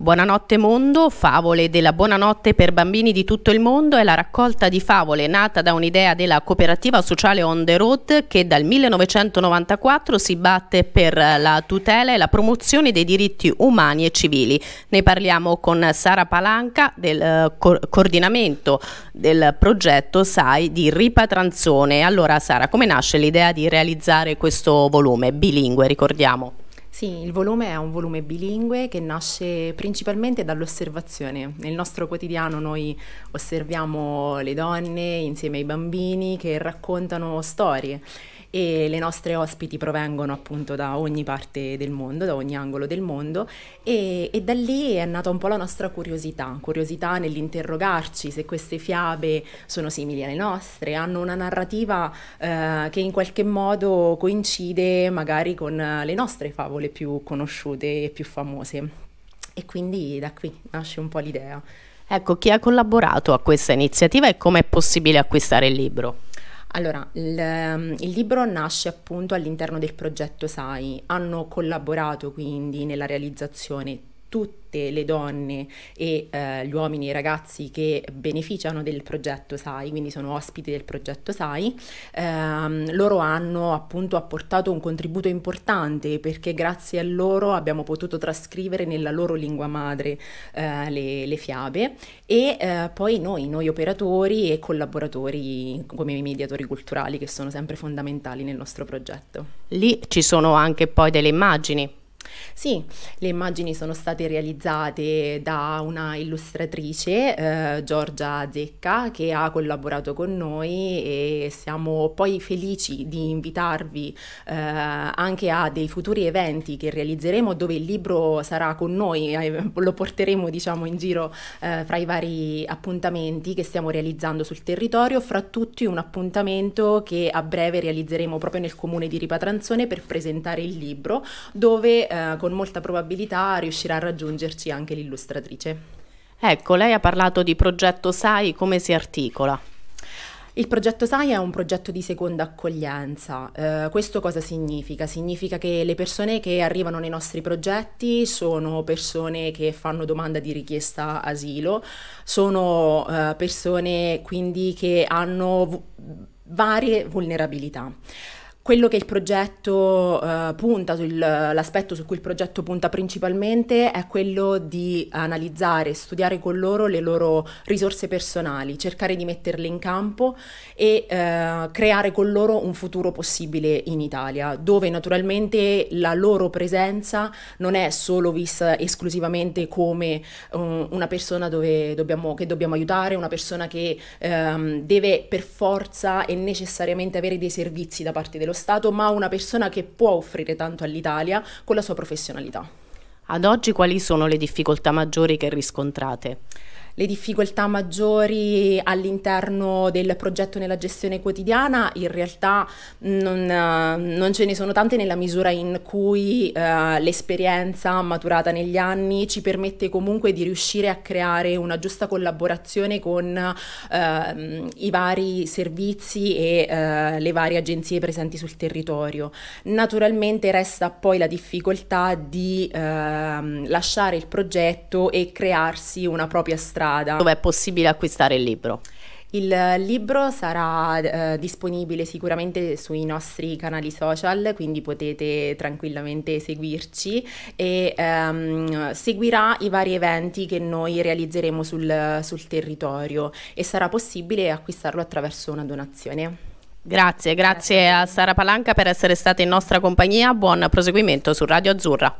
Buonanotte Mondo, favole della buonanotte per bambini di tutto il mondo è la raccolta di favole nata da un'idea della cooperativa sociale On the Road che dal 1994 si batte per la tutela e la promozione dei diritti umani e civili. Ne parliamo con Sara Palanca del eh, co coordinamento del progetto SAI di Ripatranzone. Allora Sara, come nasce l'idea di realizzare questo volume bilingue, ricordiamo? Sì, il volume è un volume bilingue che nasce principalmente dall'osservazione. Nel nostro quotidiano noi osserviamo le donne insieme ai bambini che raccontano storie e le nostre ospiti provengono appunto da ogni parte del mondo, da ogni angolo del mondo e, e da lì è nata un po' la nostra curiosità, curiosità nell'interrogarci se queste fiabe sono simili alle nostre, hanno una narrativa eh, che in qualche modo coincide magari con eh, le nostre favole più conosciute e più famose. E quindi da qui nasce un po' l'idea. Ecco, chi ha collaborato a questa iniziativa e come è possibile acquistare il libro? Allora, il, ehm, il, libro nasce appunto all'interno del progetto SAI, hanno collaborato quindi nella realizzazione tutte le donne e eh, gli uomini e i ragazzi che beneficiano del progetto SAI, quindi sono ospiti del progetto SAI, ehm, loro hanno appunto apportato un contributo importante perché grazie a loro abbiamo potuto trascrivere nella loro lingua madre eh, le, le, fiabe e eh, poi noi, noi operatori e collaboratori come i mediatori culturali che sono sempre fondamentali nel nostro progetto. Lì ci sono anche poi delle immagini sì, le immagini sono state realizzate da una illustratrice, eh, Giorgia Zecca, che ha collaborato con noi e siamo poi felici di invitarvi eh, anche a dei futuri eventi che realizzeremo dove il libro sarà con noi, eh, lo porteremo diciamo in giro eh, fra i vari appuntamenti che stiamo realizzando sul territorio, fra tutti un appuntamento che a breve realizzeremo proprio nel comune di Ripatranzone per presentare il libro dove eh, con molta probabilità riuscirà a raggiungerci anche l'illustratrice. Ecco, lei ha parlato di progetto SAI, come si articola? Il progetto SAI è un progetto di seconda accoglienza. Eh, questo cosa significa? Significa che le persone che arrivano nei nostri progetti sono persone che fanno domanda di richiesta asilo, sono eh, persone quindi che hanno varie vulnerabilità. Quello che il progetto eh, punta, sul, l'aspetto su cui il progetto punta principalmente è quello di analizzare, studiare con loro le loro risorse personali, cercare di metterle in campo e eh, creare con loro un futuro possibile in Italia, dove naturalmente la loro presenza non è solo vista esclusivamente come um, una persona dobbiamo, che dobbiamo aiutare, una persona che um, deve per forza e necessariamente avere dei servizi da parte dello stato, ma una persona che può offrire tanto all'Italia con la sua professionalità. Ad oggi quali sono le difficoltà maggiori che riscontrate? le difficoltà maggiori all'interno del progetto nella gestione quotidiana in realtà non, non ce ne sono tante nella misura in cui eh, l'esperienza maturata negli anni ci permette comunque di riuscire a creare una giusta collaborazione con eh, i vari servizi e eh, le varie agenzie presenti sul territorio. Naturalmente resta poi la difficoltà di ehm, lasciare il progetto e crearsi una propria strada strada. Dove è possibile acquistare il libro? Il eh, libro sarà eh, disponibile sicuramente sui nostri canali social, quindi potete tranquillamente seguirci e ehm, seguirà i vari eventi che noi realizzeremo sul, sul territorio e sarà possibile acquistarlo attraverso una donazione. Grazie, grazie a Sara Palanca per essere stata in nostra compagnia. Buon proseguimento su Radio Azzurra.